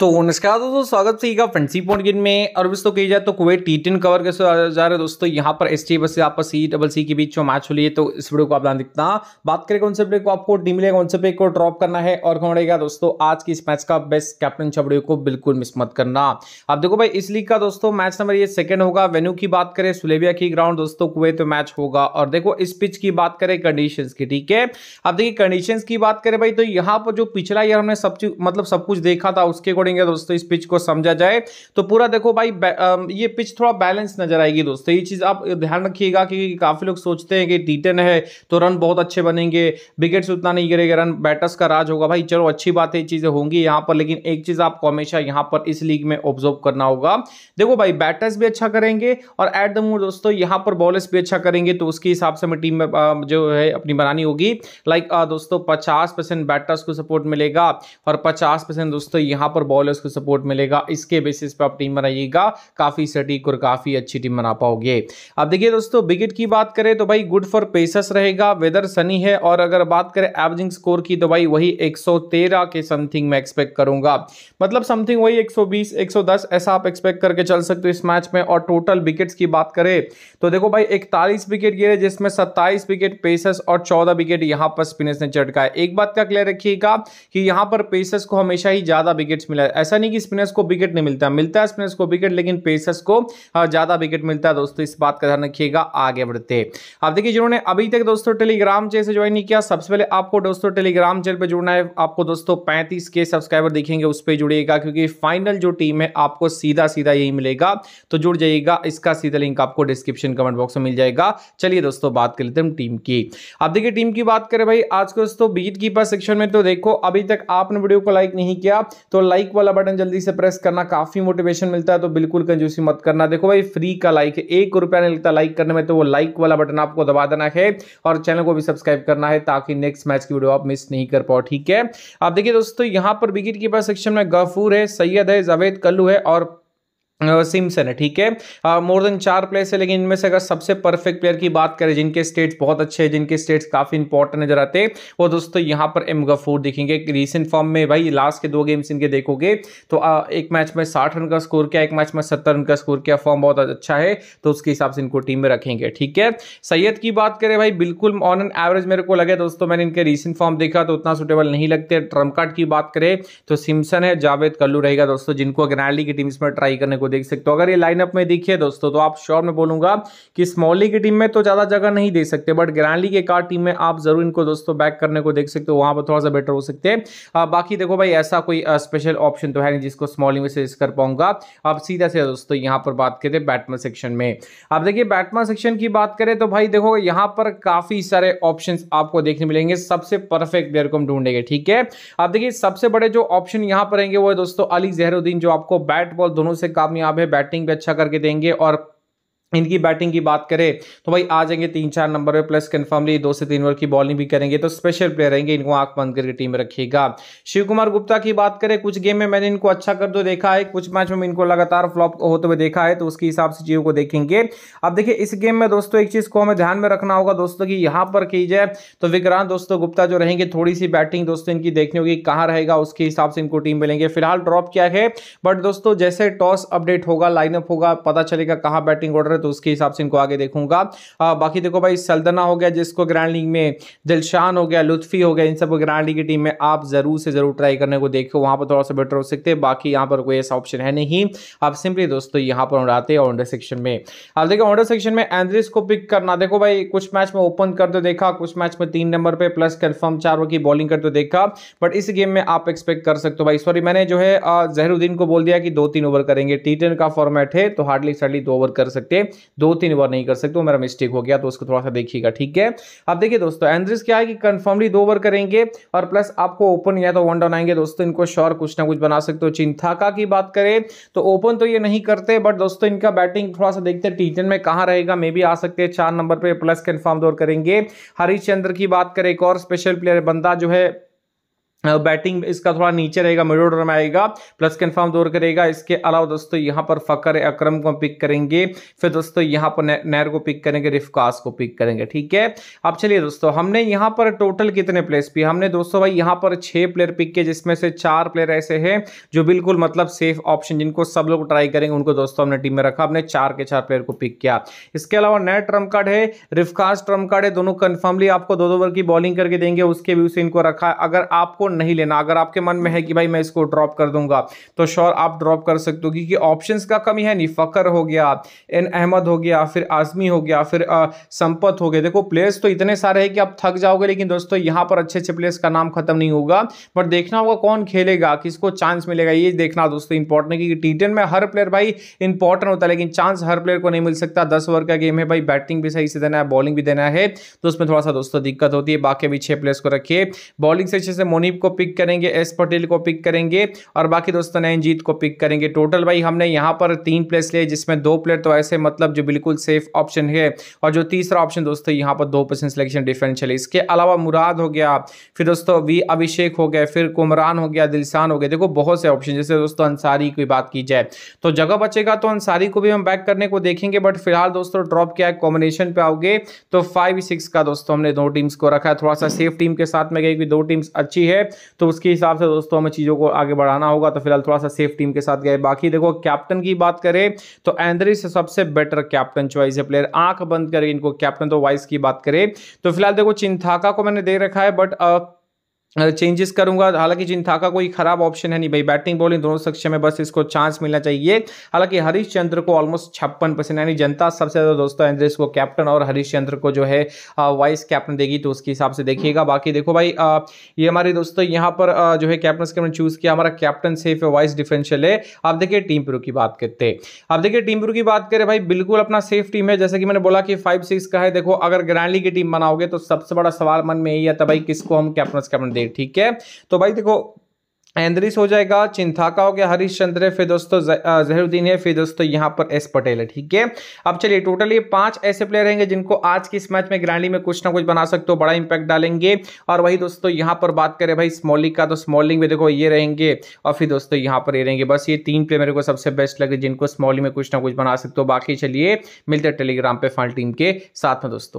तो नमस्कार दोस्तों स्वागत है फ्रेंडसी पॉइंट गिन में और दोस्तों कही जाए तो कुवैत टी टेन कवर कैसे जा रहा है दोस्तों यहाँ पर एस टी बस आपका सी डबल सी के बीच जो मैच हो है तो इस वीडियो को आप ध्यान दिखता बात करें कौन से ब्रेक को आपको टीम मिलेगा कौन से प्ले को ड्रॉप करना है और कौन रहेगा दोस्तों आज की इस मैच का बेस्ट कैप्टन छबड़ियों को बिल्कुल मिस मत करना आप देखो भाई इस लीग का दोस्तों मैच नंबर ये सेकंड होगा वेन्यू की बात करें सुलेबिया की ग्राउंड दोस्तों कुवैत में मैच होगा और देखो इस पिच की बात करें कंडीशन की ठीक है अब देखिए कंडीशन की बात करें भाई तो यहाँ पर जो पिछला ईयर हमने सब मतलब सब कुछ देखा था उसके अकॉर्डिंग पड़ेंगे दोस्तों इस पिच को समझा जाए तो पूरा देखो भाई ये पिच थोड़ा बैलेंस नजर आएगी दोस्तों ये चीज़ आप ध्यान रखिएगा कि काफ़ी लोग सोचते हैं कि टी है तो रन बहुत अच्छे बनेंगे विकेट्स उतना नहीं गिरेगा रन बैटर्स का राज होगा भाई चलो अच्छी बात है चीज़ें होंगी यहाँ पर लेकिन एक चीज़ आपको हमेशा यहाँ पर इस लीग में ऑब्जर्व करना होगा देखो भाई बैटर्स भी अच्छा करेंगे और एट द मूड दोस्तों यहाँ पर बॉलर्स भी अच्छा करेंगे तो उसके हिसाब से हमें टीम में जो है अपनी बनानी होगी लाइक दोस्तों पचास बैटर्स को सपोर्ट मिलेगा और पचास दोस्तों यहाँ पर बॉल बॉलर्स को सपोर्ट मिलेगा इसके बेसिस पर आप टीम बनाइएगा काफ़ी सटीक और काफ़ी अच्छी टीम बना पाओगे अब देखिए दोस्तों विकेट की बात करें तो भाई गुड फॉर पेसस रहेगा वेदर सनी है और अगर बात करें एवरेजिंग स्कोर की तो भाई वही 113 के समथिंग मैं एक्सपेक्ट करूंगा मतलब समथिंग वही 120 110 ऐसा आप एक्सपेक्ट करके चल सकते हो इस मैच में और टोटल विकेट्स की बात करें तो देखो भाई इकतालीस विकेट गिरे जिसमें सत्ताईस विकेट पेसस और चौदह विकेट यहाँ पर स्पिनर्स ने चटका एक बात का क्लियर रखिएगा कि यहाँ पर पेसस को हमेशा ही ज्यादा विकेट्स मिला ऐसा नहीं कि स्पिनर्स को विकेट नहीं मिलता मिलता है स्पिनर्स को विकेट लेकिन पेसर्स को हाँ, ज़्यादा विकेट मिलता है दोस्तों इस बात का ध्यान रखिएगा आगे बढ़ते अब देखिए जिन्होंने अभी तक दोस्तों टेलीग्राम चैनल से ज्वाइन नहीं किया सबसे पहले आपको दोस्तों टेलीग्राम चैनल पर जुड़ना है आपको दोस्तों पैंतीस के सब्सक्राइबर दिखेंगे उस पर जुड़िएगा क्योंकि फाइनल जो टीम है आपको सीधा सीधा यही मिलेगा तो जुड़ जाइएगा इसका सीधा लिंक आपको डिस्क्रिप्शन कमेंट बॉक्स में मिल जाएगा चलिए दोस्तों बात कर लेते हैं टीम की अब देखिए टीम की बात करें भाई आज को दोस्तों बीट कीपर सेक्शन में तो देखो अभी तक आपने वीडियो को लाइक नहीं किया तो लाइक वाला बटन जल्दी से प्रेस करना काफ़ी मोटिवेशन मिलता है तो बिल्कुल कंजूसी मत करना देखो भाई फ्री का लाइक है एक रुपया नहीं लगता लाइक करने में तो वो लाइक वाला बटन आपको दबा देना है और चैनल को भी सब्सक्राइब करना है ताकि नेक्स्ट मैच की वीडियो आप मिस नहीं कर पाओ ठीक है आप देखिए दोस्तों यहां पर विकेट कीपर सेक्शन में गफूर है सैयद है जावेद कल्लू है और सिम्सन है ठीक है मोर देन चार प्लेयर्स है लेकिन इनमें से अगर सबसे परफेक्ट प्लेयर की बात करें जिनके स्टेट्स बहुत अच्छे हैं जिनके स्टेट्स काफी इंपॉर्टेंट नजर आते हैं वो दोस्तों यहां पर एम गफूर दिखेंगे रिसेंट फॉर्म में भाई लास्ट के दो गेम्स इनके देखोगे तो आ, एक मैच में साठ रन का स्कोर किया एक मैच में सत्तर रन का स्कोर किया फॉर्म बहुत अच्छा है तो उसके हिसाब से इनको टीम में रखेंगे ठीक है सैयद की बात करें भाई बिल्कुल ऑन एन एवरेज मेरे को लगे दोस्तों मैंने इनके रिसेंट फॉर्म देखा तो उतना सुटेबल नहीं लगते ट्रम्प कार्ड की बात करें तो सिम्सन है जावेद कल्लू रहेगा दोस्तों जिनको ग्रैंडली की टीम्स में ट्राई करने को देख सकते हो अगर ये लाइनअप में देखिए दोस्तों तो आप श्योर में बोलूंगा कि स्मॉली की टीम में तो ज़्यादा जगह नहीं देख सकते बट ग्रैंडली के कार टीम में आप जरूर इनको दोस्तों बैक करने को देख सकते हो वहां पर थोड़ा सा बेटर हो सकते हैं बाकी देखो भाई ऐसा कोई स्पेशल ऑप्शन तो है नहीं जिसको स्मॉली में से कर पाऊंगा अब सीधा सीधा दोस्तों यहाँ पर बात करते बैटमैन सेक्शन में अब देखिए बैटमैन सेक्शन की बात करें तो भाई देखो यहाँ पर काफ़ी सारे ऑप्शन आपको देखने मिलेंगे सबसे परफेक्ट प्लेयर को हम ढूंढेंगे ठीक है अब देखिए सबसे बड़े जो ऑप्शन यहाँ पर रहेंगे वो है दोस्तों अली जहरुद्दीन जो आपको बैट बॉल दोनों से काम कामयाब है बैटिंग भी अच्छा करके देंगे और इनकी बैटिंग की बात करें तो भाई आ जाएंगे तीन चार नंबर पे प्लस कन्फर्मली दो से तीन ओवर की बॉलिंग भी करेंगे तो स्पेशल प्लेयर रहेंगे इनको आंख बंद करके टीम में रखिएगा शिव कुमार गुप्ता की बात करें कुछ गेम में मैंने इनको अच्छा कर दो तो देखा है कुछ मैच में इनको लगातार फ्लॉप होते हुए देखा है तो उसके हिसाब से चीज़ों को देखेंगे अब देखिए इस गेम में दोस्तों एक चीज़ को हमें ध्यान में रखना होगा दोस्तों की यहाँ पर की जाए तो विक्रांत दोस्तों गुप्ता जो रहेंगे थोड़ी सी बैटिंग दोस्तों इनकी देखनी होगी कहाँ रहेगा उसके हिसाब से इनको टीम मिलेंगे फिलहाल ड्रॉप क्या है बट दोस्तों जैसे टॉस अपडेट होगा लाइनअप होगा पता चलेगा कहाँ बैटिंग ऑर्डर तो उसके हिसाब से इनको आगे देखूंगा आ, बाकी देखो भाई सल्दना हो गया जिसको ग्रैंड लीग में दिलशान हो गया लुत्फी हो गया इन सबको ग्रैंड लीग की टीम में आप ज़रूर से ज़रूर ट्राई करने को देखो वहां पर थोड़ा सा बेटर हो सकते हैं बाकी यहाँ पर कोई ऐसा ऑप्शन है नहीं आप सिंपली दोस्तों यहाँ पर उड़ाते हैं ऑनडर सेक्शन में अब देखो ऑनडर सेक्शन में एंड्रिस को पिक करना देखो भाई कुछ मैच में ओपन कर दो तो देखा कुछ मैच में तीन नंबर पर प्लस कन्फर्म चारों की बॉलिंग कर दो तो देखा बट इस गेम में आप एक्सपेक्ट कर सकते हो भाई सॉरी मैंने जो है जहरुद्दीन को बोल दिया कि दो तीन ओवर करेंगे टी का फॉर्मेट है तो हार्डली सार्डली दो ओवर कर सकते हैं दो तीन बार नहीं कर सकते वो मेरा मिस्टेक हो गया तो उसको थोड़ा सा देखिएगा ठीक है अब देखिए दोस्तों एंड्रिस क्या है कि कन्फर्मली दो ओवर करेंगे और प्लस आपको ओपन या तो वन डाउन आएंगे दोस्तों इनको श्योर कुछ ना कुछ बना सकते हो चिंथाका की बात करें तो ओपन तो ये नहीं करते बट दोस्तों इनका बैटिंग थोड़ा सा देखते हैं टी में कहाँ रहेगा मे भी आ सकते हैं चार नंबर पर प्लस कन्फर्म दो करेंगे हरिश्चंद्र की बात करें एक और स्पेशल प्लेयर बंदा जो है बैटिंग इसका थोड़ा नीचे रहेगा मिड ऑर्डर में आएगा प्लस कन्फर्म दौर करेगा इसके अलावा दोस्तों यहाँ पर फकर अक्रम को पिक करेंगे फिर दोस्तों यहाँ पर नैर को पिक करेंगे रिफकास को पिक करेंगे ठीक है अब चलिए दोस्तों हमने यहाँ पर टोटल कितने प्लेयर्स पे हमने दोस्तों भाई यहाँ पर छः प्लेयर पिक किए जिसमें से चार प्लेयर ऐसे हैं जो बिल्कुल मतलब सेफ ऑप्शन जिनको सब लोग ट्राई करेंगे उनको दोस्तों हमने टीम में रखा हमने चार के चार प्लेयर को पिक किया इसके अलावा नैर ट्रम्प कार्ड है रिफकास ट्रम्प कार्ड है दोनों कन्फर्मली आपको दो दो ओवर की बॉलिंग करके देंगे उसके व्यू से इनको रखा अगर आपको नहीं लेना अगर आपके मन में है कि भाई मैं इसको ड्रॉप कर दूंगा तो श्योर आप ड्रॉप कर सकते हो क्योंकि ऑप्शन का कमी है नहीं फ़कर हो गया एन अहमद हो गया फिर आजमी हो गया फिर संपत हो गया देखो प्लेयर्स तो इतने सारे हैं कि आप थक जाओगे लेकिन दोस्तों यहाँ पर अच्छे अच्छे प्लेयर्स का नाम खत्म नहीं होगा बट देखना होगा कौन खेलेगा किसको चांस मिलेगा ये देखना दोस्तों इंपॉर्टेंट है क्योंकि टी में हर प्लेयर भाई इंपॉर्टेंट होता है लेकिन चांस हर प्लेयर को नहीं मिल सकता दस ओवर का गेम है भाई बैटिंग भी सही से देना है बॉलिंग भी देना है तो उसमें थोड़ा सा दोस्तों दिक्कत होती है बाकी भी छह प्लेयर्स को रखिए बॉलिंग से अच्छे से मोनी को पिक करेंगे एस पटेल को पिक करेंगे और बाकी दोस्तों नयनजीत को पिक करेंगे टोटल भाई हमने यहाँ पर तीन प्लेयर्स लिए जिसमें दो प्लेयर तो ऐसे मतलब जो बिल्कुल सेफ ऑप्शन है और जो तीसरा ऑप्शन दोस्तों यहाँ पर दो परसेंट सिलेक्शन डिफरेंशियल इसके अलावा मुराद हो गया फिर दोस्तों वी अभिषेक हो गया फिर कुमरान हो गया दिलसान हो गया देखो बहुत से ऑप्शन जैसे दोस्तों अंसारी की बात की जाए तो जगह बचेगा तो अंसारी को भी हम बैक करने को देखेंगे बट फिलहाल दोस्तों ड्रॉप किया है कॉम्बिनेशन पे आओगे तो फाइव सिक्स का दोस्तों हमने दो टीम्स को रखा है थोड़ा सा सेफ टीम के साथ में गई दो टीम्स अच्छी है तो उसके हिसाब से दोस्तों हमें चीज़ों को आगे बढ़ाना होगा तो फिलहाल थोड़ा सा सेफ टीम के साथ गए बाकी देखो कैप्टन की बात करें तो एंद्री से सबसे बेटर कैप्टन चॉइस है प्लेयर आंख बंद करें इनको कैप्टन तो वाइस की बात करें तो फिलहाल देखो चिंथाका को मैंने दे रखा है बट चेंजेस करूंगा हालांकि था का कोई खराब ऑप्शन है नहीं भाई बैटिंग बॉलिंग दोनों सक्ष में बस इसको चांस मिलना चाहिए हालांकि हरीश चंद्र को ऑलमोस्ट छप्पन परसेंट यानी जनता सबसे ज़्यादा दोस्तों एंड्रेस को कैप्टन और हरीश चंद्र को जो है वाइस कैप्टन देगी तो उसके हिसाब से देखिएगा बाकी देखो भाई आ, ये हमारे दोस्तों यहाँ पर आ, जो है कैप्टन कैप्टन चूज़ किया हमारा कैप्टन सेफ है वाइस डिफरेंशियल है आप देखिए टीम प्रू की बात करते हैं आप देखिए टीम प्रू की बात करें भाई बिल्कुल अपना सेफ टीम है जैसे कि मैंने बोला कि फाइव सिक्स का है देखो अगर ग्रैंडली की टीम बनाओगे तो सबसे बड़ा सवाल मन में यही आता भाई किसको हम कैप्टन कैप्टन दे ठीक है तो भाई देखो एंद्रिस हो जाएगा चिंथाका हो गया हरिश्चंद्र है फिर दोस्तों जहरुद्दीन है फिर दोस्तों यहाँ पर एस पटेल है ठीक है अब चलिए टोटल ये पांच ऐसे प्लेयर रहेंगे जिनको आज के इस मैच में ग्रैंडी में कुछ ना कुछ बना सकते हो बड़ा इंपैक्ट डालेंगे और वही दोस्तों यहाँ पर बात करें भाई स्मॉलिंग का तो स्मॉलिंग में देखो ये रहेंगे और फिर दोस्तों यहाँ पर ये रहेंगे बस ये तीन प्लेयर मेरे को सबसे बेस्ट लगे जिनको स्मॉलिंग में कुछ ना कुछ बना सकते हो बाकी चलिए मिलते टेलीग्राम पे फाइनल टीम के साथ में दोस्तों